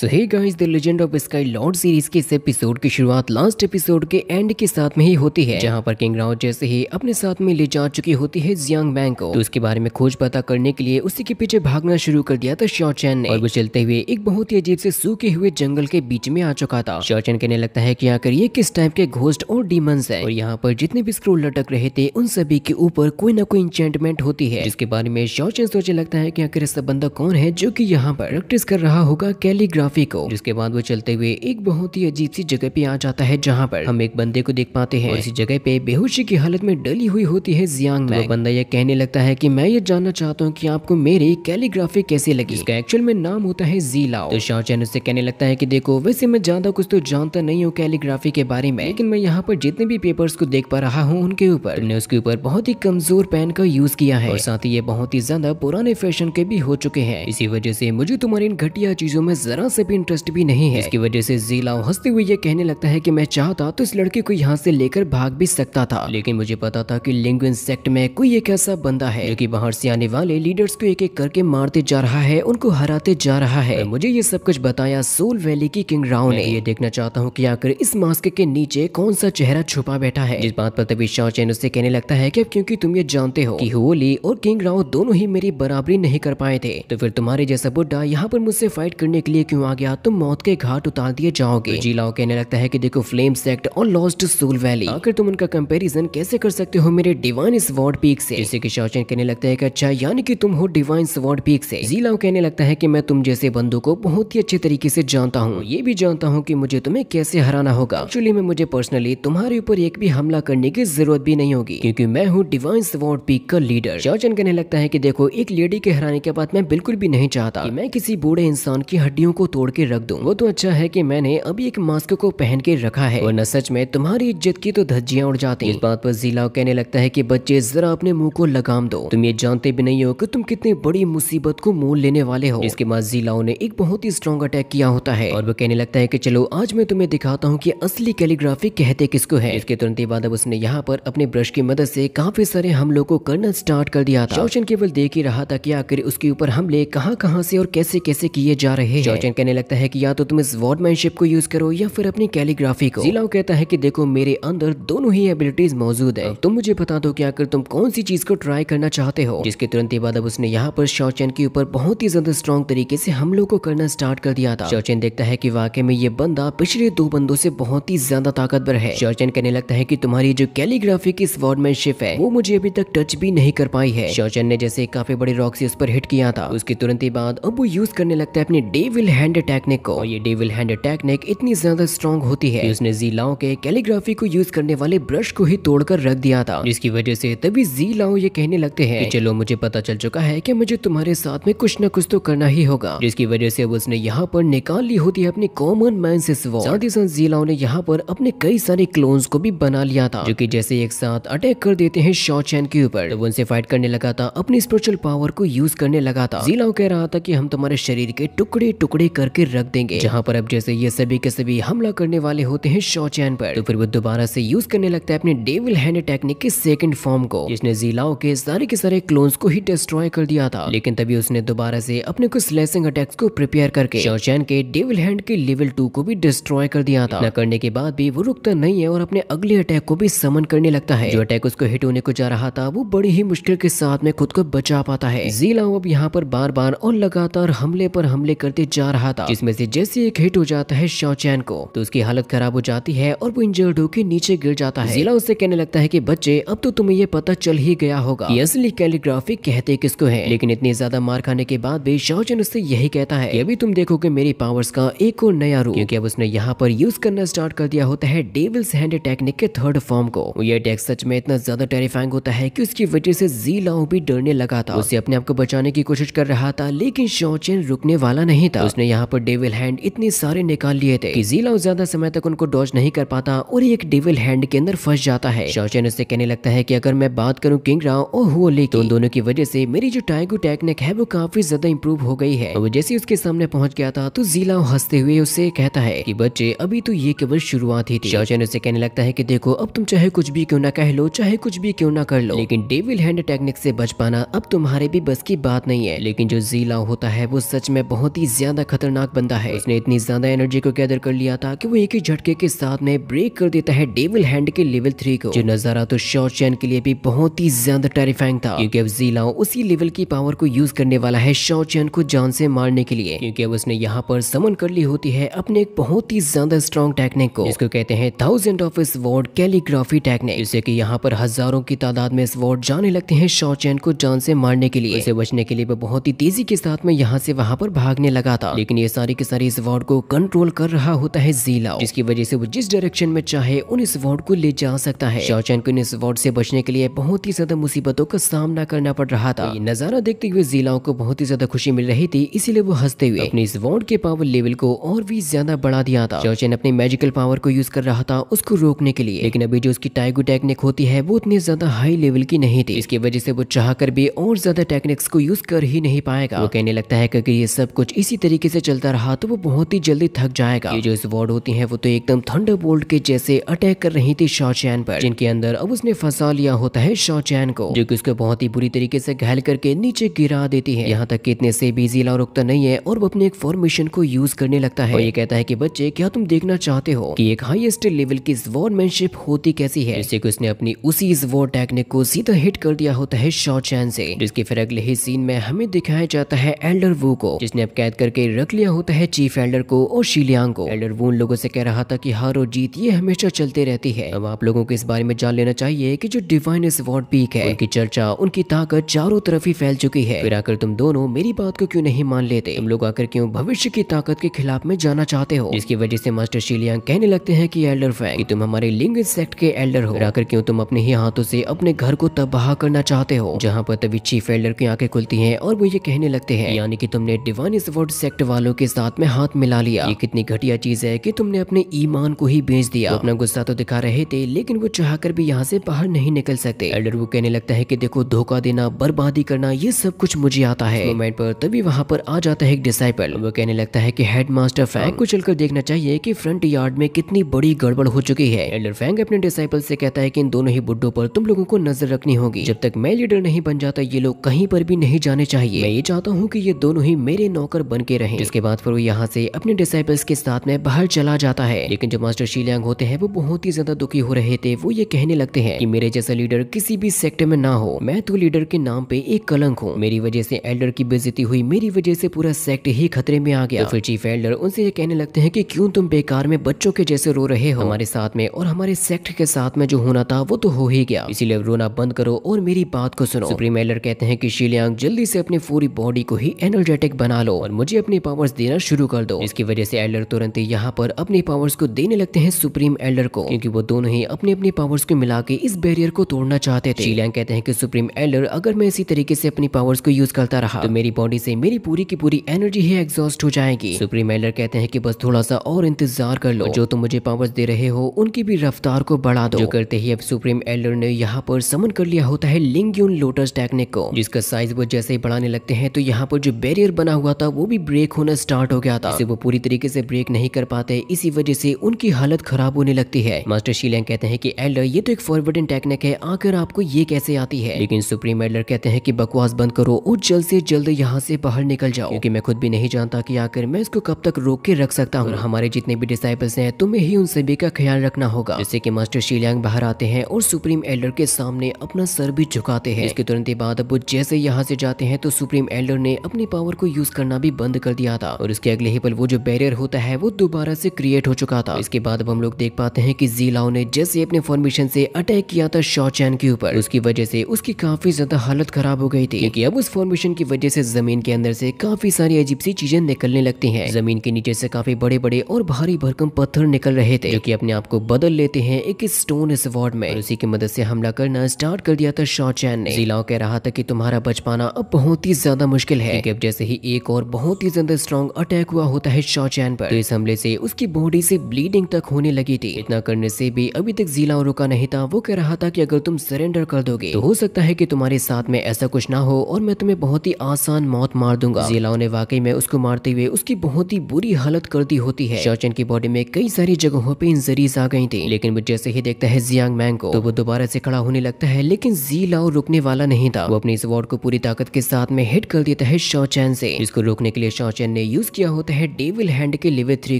So hey guys the legend of sky lord series के इस episode की शुरुआत लास्ट एपिसोड के एंड के साथ में ही होती है जहां पर किंग राव जैसे ही अपने साथ में ले जा चुकी होती है जियांग बैंग को तो उसके बारे में खोज पता करने के लिए उसी के पीछे भागना शुरू कर दिया था शौचैन ने और वो चलते हुए एक बहुत ही अजीब से सूखे हुए जंगल के बीच में आ चुका था शौचैन कहने लगता है की आकर ये किस टाइप के घोस्ट और डीमंस है और यहाँ पर जितने भी स्क्रोल लटक रहे थे उन सभी के ऊपर कोई ना कोई इंचेंटमेंट होती है जिसके बारे में शौचैन सोचने लगता है की आखिर ऐसा बंदा कौन है जो की यहाँ पर प्रैक्टिस कर रहा होगा कैलीग्राफ ट्रॉफी को जिसके बाद वो चलते हुए एक बहुत ही अजीब सी जगह पे आ जाता है जहाँ पर हम एक बंदे को देख पाते हैं इसी जगह पे बेहोशी की हालत में डली हुई होती है जियांग में तो बंदा यह कहने लगता है की मैं ये जानना चाहता हूँ की आपको मेरी कैलीग्राफी कैसे लगी इसका एक्चुअल में नाम होता है जी लाओ तो शाह चैन उससे कहने लगता है की देखो वैसे मैं ज्यादा कुछ तो जानता नहीं हूँ कैलीग्राफी के बारे में लेकिन मैं यहाँ पर जितने भी पेपर्स को देख पा रहा हूँ उनके ऊपर ने उसके ऊपर बहुत ही कमजोर पेन का यूज किया है और साथ ही ये बहुत ही ज्यादा पुराने फैशन के भी हो चुके हैं इसी वजह से मुझे तुम्हारी इन घटिया चीजों में जरा से भी इंटरेस्ट भी नहीं है इसकी वजह से जीलाओ हंसते हुए ये कहने लगता है की मैं चाहता तो इस लड़के को यहाँ से लेकर भाग भी सकता था लेकिन मुझे पता था की लिंग सेक्ट में कोई एक ऐसा बंदा है जो बाहर से आने वाले लीडर्स को एक एक करके मारते जा रहा है उनको हराते जा रहा है हाँ। मुझे ये सब कुछ बताया सोल वैली की किंग राव ने ये देखना चाहता हूँ की आकर इस मास्क के नीचे कौन सा चेहरा छुपा बैठा है इस बात पर तभी शाह चैन उससे कहने लगता है की क्यूँकी तुम ये जानते हो की होली और किंग राव दोनों ही मेरी बराबरी नहीं कर पाए थे तो फिर तुम्हारे जैसा बुड्ढा यहाँ पर मुझसे फाइट करने के लिए क्यों आ गया तुम मौत के घाट उतार दिए जाओगे तो कहने लगता है कि देखो फ्लेम सेक्ट और लॉस्ट सोल वैली आखिर तुम उनका कंपैरिजन कैसे कर सकते हो मेरे डिवाइन स्वॉर्ड पीक से जैसे कि शौचन कहने लगता है कि अच्छा यानी कि तुम हो डिवाइन स्वॉर्ड पीक से जीलाओ कहने लगता है की मैं तुम जैसे बंदू को बहुत ही अच्छे तरीके ऐसी जानता हूँ ये भी जानता हूँ की मुझे तुम्हें कैसे हराना होगा एक्चुअली में मुझे पर्सनली तुम्हारे ऊपर एक भी हमला करने की जरूरत भी नहीं होगी क्योंकि मैं हूँ डिवाइन स्वॉर्ड पीक का लीडर शौचन कहने लगता है की देखो एक लेडी के हराने के बाद मैं बिल्कुल भी नहीं चाहता मैं किसी बूढ़े इंसान की हड्डियों को तोड़ के रख दूँ वो तो अच्छा है की मैंने अभी एक मास्क को पहन के रखा है वरना सच में तुम्हारी इज्जत की तो धज्जियाँ उड़ जाती इस बात पर जिला कहने लगता है की बच्चे जरा अपने मुँह को लगाम दो तुम ये जानते भी नहीं हो की तुम कितनी बड़ी मुसीबत को मोल लेने वाले हो इसके बाद जिलाओं ने एक बहुत ही स्ट्रॉन्ग अटैक किया होता है और वो कहने लगता है की चलो आज मैं तुम्हें दिखाता हूँ की असली कैलीग्राफी कहते किसको है इसके तुरंत बाद अब उसने यहाँ पर अपने ब्रश की मदद से काफी सारे हमलों को करना स्टार्ट कर दिया था केवल देख ही रहा था कि आखिर उसके ऊपर हमले कहाँ कहाँ से और कैसे कैसे किए जा रहे हैं कहने लगता है कि या तो तुम इस वॉर्डमैनशिप को यूज करो या फिर अपनी कैलीग्राफी को जिलाओ कहता है कि देखो मेरे अंदर दोनों ही एबिलिटीज मौजूद है तुम मुझे बता दो कि आकर तुम कौन सी चीज को ट्राई करना चाहते हो जिसके तुरंत ही बाद अब उसने यहाँ पर शौचन के ऊपर बहुत ही ज्यादा स्ट्रॉन्ग तरीके से हमलों को करना स्टार्ट कर दिया था शौचन देखता है की वाकई में ये बंदा पिछले दो बंदों से बहुत ही ज्यादा ताकतवर है शौचन कहने लगता है की तुम्हारी जो कैलीग्राफी की वॉर्डमैनशिप है वो मुझे अभी तक टच भी नहीं कर पाई है शौचन ने जैसे काफी बड़े रॉक से उस पर हिट किया था उसके तुरंत ही बाद अब वो यूज करने लगता है अपने डेविल है हैंड टेक्निक को और ये डेविल हैंड टेक्निक इतनी ज्यादा स्ट्रॉन्ग होती है उसने जी लाओ के कैलीग्राफी को यूज करने वाले ब्रश को ही तोड़कर रख दिया था जिसकी वजह से तभी जी लाओ ये कहने लगते है चलो मुझे पता चल चुका है की मुझे तुम्हारे साथ में कुछ न कुछ तो करना ही होगा जिसकी वजह से उसने यहाँ पर निकाल ली होती है अपनी कॉमन मैन से साथ ही साथ जीलाओ ने यहाँ पर अपने कई सारे क्लोन्स को भी बना लिया था जो कि जैसे एक साथ अटैक कर देते हैं चैन के ऊपर तो उनसे फाइट करने लगा था अपनी स्पिरिचुअल पावर को यूज करने लगा था जीलाओ कह रहा था की हम तुम्हारे शरीर के टुकड़े टुकड़े करके रख देंगे जहाँ पर अब जैसे ये सभी के सभी हमला करने वाले होते हैं शौचैन पर तो फिर वो दोबारा से यूज करने लगता है अपने डेविल हैंड टेक्निक के सेकंड फॉर्म को जिसने जिलाओ के सारे के सारे क्लोन्स को ही डिस्ट्रॉय कर दिया था लेकिन तभी उसने दोबारा से अपने कुछ स्लेसिंग अटैक्स को प्रिपेयर करके शौचैन के डेविल हैंड के लेवल टू को भी डिस्ट्रॉय कर दिया था न करने के बाद भी वो रुकता नहीं है और अपने अगले अटैक को भी समन करने लगता है जो अटैक उसको हिट होने को जा रहा था वो बड़ी ही मुश्किल के साथ में खुद को बचा पाता है जिलाओ अब यहाँ पर बार बार और लगातार हमले पर हमले करते जा रहा रहा था जिसमें से जैसे एक हिट हो जाता है शौचैन को तो उसकी हालत खराब हो जाती है और वो इंजर्ड होकर नीचे गिर जाता है जिला उससे कहने लगता है की बच्चे अब तो तुम्हें ये पता चल ही गया होगा असली कैलीग्राफी कहते किसको है लेकिन इतनी ज्यादा मार खाने के बाद भी शौचैन उससे यही कहता है अभी तुम देखोगे मेरी पावर्स का एक और नया रूप क्योंकि अब उसने यहाँ पर यूज करना स्टार्ट कर दिया होता है डेविल्स हैंड टेक्निक के थर्ड फॉर्म को ये अटैक सच में इतना ज्यादा टेरिफाइंग होता है कि उसकी वजह से जी लाओ भी डरने लगा था उसे अपने आप को बचाने की कोशिश कर रहा था लेकिन शौचैन रुकने वाला नहीं था उसने यहाँ यहाँ पर डेविल हैंड इतने सारे निकाल लिए थे कि जीला ज्यादा समय तक उनको डॉज नहीं कर पाता और एक डेविल हैंड के अंदर फंस जाता है शौचन उससे कहने लगता है कि अगर मैं बात करूँ किंग राव और हुओ तो उन दोनों की वजह से मेरी जो टाइगो टेक्निक है वो काफी ज्यादा इम्प्रूव हो गई है वो तो जैसे उसके सामने पहुँच गया था तो जिला हंसते हुए उससे कहता है की बच्चे अभी तो ये केवल शुरुआत ही थी शौचन उसे कहने लगता है की देखो अब तुम चाहे कुछ भी क्यों ना कह लो चाहे कुछ भी क्यों ना कर लो लेकिन डेविल हैंड टेक्निक से बच पाना अब तुम्हारे भी बस की बात नहीं है लेकिन जो जिला होता है वो सच में बहुत ही ज्यादा खतरनाक खतरनाक बंदा है उसने इतनी ज्यादा एनर्जी को कैदर कर लिया था कि वो एक ही झटके के साथ में ब्रेक कर देता है डेविल हैंड के लेवल थ्री को जो नजारा तो शॉर्ट चैन के लिए भी बहुत ही ज्यादा टेरिफाइंग था क्योंकि अब जीलाओ उसी लेवल की पावर को यूज करने वाला है शॉर्ट चैन को जान से मारने के लिए क्योंकि अब उसने यहाँ पर समन कर ली होती है अपने एक बहुत ही ज्यादा स्ट्रॉन्ग टेक्निक को इसको कहते हैं thousand of word calligraphy technique जिससे की यहाँ पर हजारों की तादाद में इस स्वॉर्ड जाने लगते हैं शॉर्ट चैन को जान से मारने के लिए इसे बचने के लिए वो बहुत ही तेजी के साथ में यहाँ से वहाँ पर भागने लगा था लेकिन ये सारी के सारी इस वार्ड को कंट्रोल कर रहा होता है जिला जिसकी वजह से वो जिस डायरेक्शन में चाहे उन इस वार्ड को ले जा सकता है शाहचैन को इस वार्ड से बचने के लिए बहुत ही ज्यादा मुसीबतों का सामना करना पड़ रहा था ये नजारा देखते हुए जीलाओं को बहुत ही ज्यादा खुशी मिल रही थी इसीलिए वो हंसते हुए अपने इस वार्ड के पावर लेवल को और भी ज्यादा बढ़ा दिया था शाहचैन अपने मेजिकल पावर को यूज कर रहा था उसको रोकने के लिए लेकिन अभी जो उसकी टाइगो टेक्निक होती है वो उतनी ज्यादा हाई लेवल की नहीं थी इसकी वजह से वो चाह भी और ज्यादा टेक्निक्स को यूज कर ही नहीं पाएगा कहने लगता है क्योंकि ये सब कुछ इसी तरीके से चलता रहा तो वो बहुत ही जल्दी थक जाएगा ये जो स्वॉर्ड होती है वो तो एकदम थंडर बोल्ट के जैसे अटैक कर रही थी शौचैन पर जिनके अंदर अब उसने फंसा लिया होता है शौचैन को जो कि उसको बहुत ही बुरी तरीके से घायल करके नीचे गिरा देती है यहाँ तक इतने से भी जिला रुकता नहीं है और वो अपने एक फॉर्मेशन को यूज करने लगता है और ये कहता है की बच्चे क्या तुम देखना चाहते हो की एक हाइएस्ट लेवल की स्वॉर्डमैनशिप होती कैसी है जिससे की उसने अपनी उसी स्वॉर्ड टेक्निक को सीधा हिट कर दिया होता है शौचैन से जिसके फिर अगले ही सीन में हमें दिखाया जाता है एल्डर वो को जिसने अब कैद करके रख लिया होता है चीफ एल्डर को और शीलियांग को एल्डर वो उन लोगों से कह रहा था कि हार और जीत ये हमेशा चलते रहती है अब आप लोगों को इस बारे में जान लेना चाहिए कि जो डिवाइन वॉर्ड पीक है उनकी चर्चा उनकी ताकत चारों तरफ ही फैल चुकी है फिर आकर तुम दोनों मेरी बात को क्यों नहीं मान लेते तुम लोग आकर क्यों भविष्य की ताकत के खिलाफ में जाना चाहते हो जिसकी वजह से मास्टर शीलियांग कहने लगते हैं की एल्डर फैंग तुम हमारे लिंग सेक्ट के एल्डर हो आकर क्यों तुम अपने ही हाथों से अपने घर को तबाह करना चाहते हो जहाँ पर तभी चीफ एल्डर की आंखें खुलती है और वो ये कहने लगते हैं यानी कि तुमने डिवाइन वॉर्ड सेक्ट वाले वालों के साथ में हाथ मिला लिया ये कितनी घटिया चीज है कि तुमने अपने ईमान को ही बेच दिया अपना गुस्सा तो दिखा रहे थे लेकिन वो चाह कर भी यहाँ से बाहर नहीं निकल सकते एल्डर वो कहने लगता है की देखो धोखा देना बर्बादी करना ये सब कुछ मुझे आता है मोमेंट पर तभी वहाँ पर आ जाता है एक डिसाइपल वो कहने लगता है की हेड मास्टर फैंग को चलकर देखना चाहिए की फ्रंट यार्ड में कितनी बड़ी गड़बड़ हो चुकी है एल्डर फैंग अपने डिसाइपल से कहता है की इन दोनों ही बुड्ढो पर तुम लोगों को नजर रखनी होगी जब तक मैं लीडर नहीं बन जाता ये लोग कहीं पर भी नहीं जाने चाहिए मैं ये चाहता हूँ की ये दोनों ही मेरे नौकर बन के रहे इसके बाद फिर वो यहाँ से अपने डिसाइपल्स के साथ में बाहर चला जाता है लेकिन जो मास्टर शीलियांग होते हैं वो बहुत ही ज्यादा दुखी हो रहे थे वो ये कहने लगते हैं कि मेरे जैसा लीडर किसी भी सेक्टर में ना हो मैं तो लीडर के नाम पे एक कलंक हूँ मेरी वजह से एल्डर की बेजती हुई मेरी वजह से पूरा सेक्ट ही खतरे में आ गया तो फिर चीफ एल्डर उनसे ये कहने लगते है की क्यूँ तुम बेकार में बच्चों के जैसे रो रहे हो हमारे साथ में और हमारे सेक्ट के साथ में जो होना था वो तो हो ही गया इसीलिए रोना बंद करो और मेरी बात को सुनो सुप्रीम एल्डर कहते हैं की शीलियांग जल्दी से अपनी पूरी बॉडी को ही एनर्जेटिक बना लो और मुझे अपनी पावर पावर्स देना शुरू कर दो इसकी वजह से एल्डर तुरंत ही यहाँ पर अपनी पावर्स को देने लगते हैं सुप्रीम एल्डर को क्योंकि वो दोनों ही अपने अपने पावर्स को मिला के इस बैरियर को तोड़ना चाहते थे शीलैंग कहते हैं कि सुप्रीम एल्डर अगर मैं इसी तरीके से अपनी पावर्स को यूज करता रहा तो मेरी बॉडी से मेरी पूरी की पूरी एनर्जी ही एग्जॉस्ट हो जाएगी सुप्रीम एल्डर कहते हैं की बस थोड़ा सा और इंतजार कर लो जो तुम मुझे पावर्स दे रहे हो उनकी भी रफ्तार को बढ़ा दो जो करते ही अब सुप्रीम एल्डर ने यहाँ पर समन कर लिया होता है लिंग लोटस टेक्निक को जिसका साइज वो जैसे ही बढ़ाने लगते हैं तो यहाँ पर जो बैरियर बना हुआ था वो भी ब्रेक होने होना स्टार्ट हो गया था इसे वो पूरी तरीके से ब्रेक नहीं कर पाते इसी वजह से उनकी हालत खराब होने लगती है मास्टर शीलैंग कहते हैं कि एल्डर ये तो एक फॉरवर्डिंग टेक्निक है आकर आपको ये कैसे आती है लेकिन सुप्रीम एल्डर कहते हैं की बकवास बंद करो और जल्द ऐसी जल्द यहाँ ऐसी बाहर निकल जाओ क्यूँकी मैं खुद भी नहीं जानता की आकर मैं इसको कब तक रोक के रख सकता हूँ हमारे जितने भी डिसाइपल्स हैं तुम्हें ही उन सभी का ख्याल रखना होगा जैसे कि मास्टर शीलैंग बाहर आते हैं और सुप्रीम एल्डर के सामने अपना सर भी झुकाते हैं इसके तुरंत बाद अब जैसे यहाँ से जाते हैं तो सुप्रीम एल्डर ने अपनी पावर को यूज करना भी बंद कर दिया था और उसके अगले ही पल वो जो बैरियर होता है वो दोबारा से क्रिएट हो चुका था इसके बाद अब हम लोग देख पाते हैं कि जीलाओ ने जैसे अपने फॉर्मेशन से अटैक किया था शौचैन के ऊपर उसकी वजह से उसकी काफी ज्यादा हालत खराब हो गई थी क्योंकि अब उस फॉर्मेशन की वजह से जमीन के अंदर से काफी सारी अजीब सी चीजें निकलने लगती है जमीन के नीचे से काफी बड़े बड़े और भारी भरकम पत्थर निकल रहे थे जो की अपने आप को बदल लेते हैं एक स्टोन इस वार्ड में उसी की मदद से हमला करना स्टार्ट कर दिया था शौचैन ने जिलाओ कह रहा था की तुम्हारा बच पाना अब बहुत ही ज्यादा मुश्किल है अब जैसे ही एक और बहुत ही ज्यादा स्ट्रॉन्ग अटैक हुआ होता है शौचैन पर इस हमले से उसकी बॉडी से ब्लीडिंग तक होने लगी थी इतना करने से भी अभी तक जिला रुका नहीं था वो कह रहा था कि अगर तुम सरेंडर कर दोगे तो हो सकता है कि तुम्हारे साथ में ऐसा कुछ ना हो और मैं तुम्हें बहुत ही आसान मौत मार दूंगा जिला ने वाकई में उसको मारते हुए उसकी बहुत ही बुरी हालत कर दी होती है शौचन की बॉडी में कई सारी जगहों पे इंजरीज आ गई थी लेकिन वो जैसे ही देखता है जियांग मैंग को तो वो दोबारा से खड़ा होने लगता है लेकिन जी लाओ रुकने वाला नहीं था वो अपने इस वार्ड को पूरी ताकत के साथ में हिट कर देता है शौचैन से इसको रोकने के लिए शौचैन ने यूज किया होता है डेविल हैंड के लिवे थ्री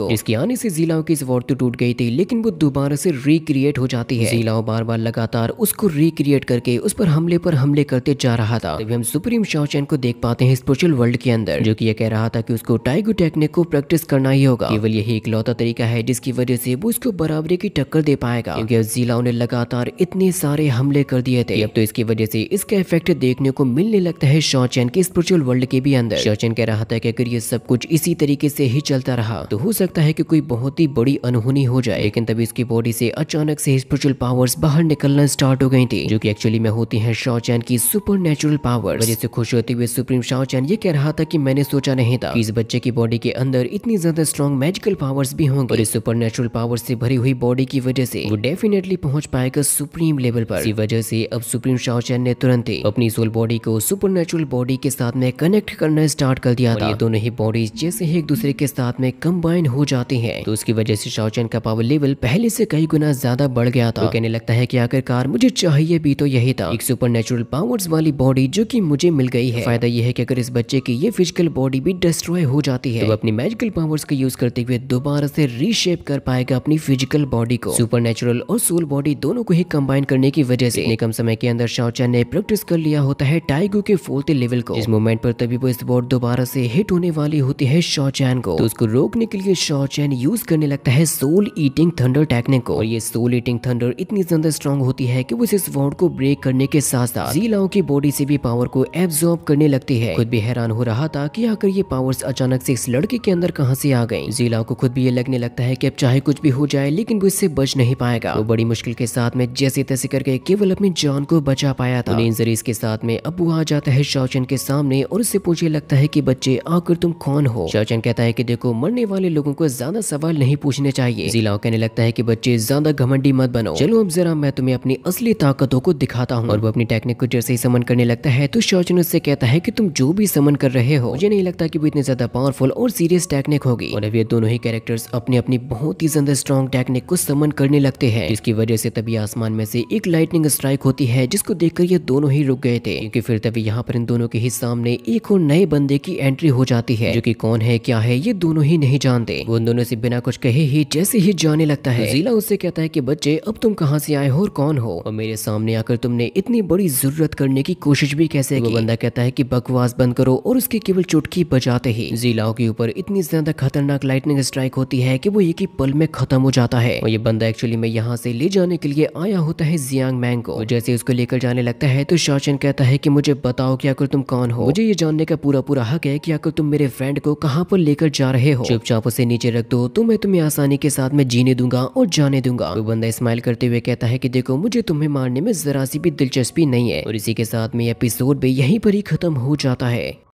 को इसके आने से जिलाओं की वॉर तो टूट गई थी लेकिन वो दोबारा से रिक्रिएट हो जाती है जिलाओं बार बार लगातार उसको रिक्रिएट करके उस पर हमले पर हमले करते जा रहा था तभी हम सुप्रीम शाओचैन को देख पाते हैं स्पिरिचुअल वर्ल्ड के अंदर जो की यह कह रहा था की उसको टाइगो टेक्निक को प्रैक्टिस करना ही होगा केवल यही इकलौता तरीका है जिसकी वजह से वो उसको बराबरी की टक्कर दे पाएगा क्योंकि जिलाओं ने लगातार इतने सारे हमले कर दिए थे अब तो इसकी वजह से इसका इफेक्ट देखने को मिलने लगता है शौचन के स्पिरिचुअल वर्ल्ड के भी अंदर शौचन कह रहा था कि अगर ये सब सब कुछ इसी तरीके से ही चलता रहा तो हो सकता है कि कोई बहुत ही बड़ी अनहोनी हो जाए लेकिन तभी उसकी बॉडी से अचानक से स्पिरिचुअल पावर्स बाहर निकलना स्टार्ट हो गई थी जो कि एक्चुअली में होती है शाहचैन की सुपर नेचुरल पावर वजह से खुश होते हुए सुप्रीम शाहचैन ये कह रहा था की मैंने सोचा नहीं था इस बच्चे की बॉडी के अंदर इतनी ज्यादा स्ट्रॉन्ग मेजिकल पावर्स भी होंगे और इस सुपर नेचुरल पावर से भरी हुई बॉडी की वजह से वो डेफिनेटली पहुंच पाएगा सुप्रीम लेवल पर इसी वजह से अब सुप्रीम शाहचैन ने तुरंत ही अपनी सोल बॉडी को सुपर नेचुरल बॉडी के साथ में कनेक्ट करना स्टार्ट कर दिया था दोनों ही बॉडीज जैसे ही एक दूसरे के साथ में कंबाइन हो जाती है तो उसकी वजह से शौचन का पावर लेवल पहले से कई गुना ज्यादा बढ़ गया था तो कहने लगता है कि आखिरकार मुझे चाहिए भी तो यही था एक सुपर नेचुरल पावर्स वाली बॉडी जो कि मुझे मिल गई है फायदा यह है कि अगर इस बच्चे की ये फिजिकल बॉडी भी डिस्ट्रॉय हो जाती है तो अपनी मेजिकल पावर्स का यूज करते हुए दोबारा से रीशेप कर पाएगा अपनी फिजिकल बॉडी को सुपर नेचुरल और सोल बॉडी दोनों को ही कंबाइन करने की वजह से कम समय के अंदर शौचन ने प्रैक्टिस कर लिया होता है टाइगो के फोर्थ लेवल को इस मोमेंट पर तभी वो इस बोर्ड दोबारा से हिट होने वाली वाली होती है शौचैन को तो उसको रोकने के लिए शौचैन यूज करने लगता है सोल ईटिंग थंडर टेक्निक को और ये सोल ईटिंग थंडर इतनी ज्यादा स्ट्रॉन्ग होती है कि वो इस वॉर्ड को ब्रेक करने के साथ साथ जीलाओं की बॉडी से भी पावर को एब्जॉर्ब करने लगती है खुद भी हैरान हो रहा था की आकर ये पावर अचानक से इस लड़के के अंदर कहाँ से आ गई जीलाओं को खुद भी ये लगने लगता है की अब चाहे कुछ भी हो जाए लेकिन वो इससे बच नहीं पाएगा वो बड़ी मुश्किल के साथ में जैसे तैसे करके केवल अपनी जान को बचा पाया था इंजरीज के साथ में अब वो आ जाता है शौचन के सामने और उससे पूछे लगता है कि बच्चे आकर तुम कौन हो शर्चन कहता है कि देखो मरने वाले लोगों को ज्यादा सवाल नहीं पूछने चाहिए जिला कहने लगता है कि बच्चे ज्यादा घमंडी मत बनो चलो अब जरा मैं तुम्हें अपनी असली ताकतों को दिखाता हूँ और वो अपनी टेक्निक को जैसे ही समन करने लगता है तो शर्चन उससे कहता है की तुम जो भी समन कर रहे हो मुझे नहीं लगता की वो इतनी ज्यादा पावरफुल और सीरियस टेक्निक होगी और अब ये दोनों ही कैरेक्टर्स अपने अपनी बहुत ही ज्यादा स्ट्रॉन्ग टेक्निक को समन करने लगते हैं जिसकी वजह से तभी आसमान में से एक लाइटनिंग स्ट्राइक होती है जिसको देखकर ये दोनों ही रुक गए थे क्योंकि फिर तभी यहाँ पर इन दोनों के ही सामने एक और नए बंदे की एंट्री हो जाती है जो की कौन है क्या है ये दोनों ही नहीं जानते उन दोनों से बिना कुछ कहे ही जैसे ही जाने लगता है जिला उससे कहता है की बच्चे अब तुम कहाँ से आए हो और कौन हो और मेरे सामने आकर तुमने इतनी बड़ी जरूरत करने की कोशिश भी कैसे वो बंदा कहता है की बकवास बंद करो और उसके केवल चुटकी बजाते ही जिलाओं के ऊपर इतनी ज्यादा खतरनाक लाइटनिंग स्ट्राइक होती है की वो एक ही पल में खत्म हो जाता है और ये बंदा एक्चुअली में यहाँ से ले जाने के लिए आया होता है जियांग मैंग को जैसे उसको लेकर जाने लगता है तो शासन कहता है की मुझे बताओ की आकर तुम कौन हो मुझे ये जानने का पूरा पूरा हक है की आकर तुम मेरे फ्रेंड को कहाँ पर लेकर जा रहे हो चुपचाप उसे नीचे रख दो तो मैं तुम्हें आसानी के साथ में जीने दूंगा और जाने दूंगा वो बंदा स्माइल करते हुए कहता है की देखो मुझे तुम्हें मारने में जरा सी भी दिलचस्पी नहीं है और इसी के साथ में एपिसोड भी यहीं पर ही खत्म हो जाता है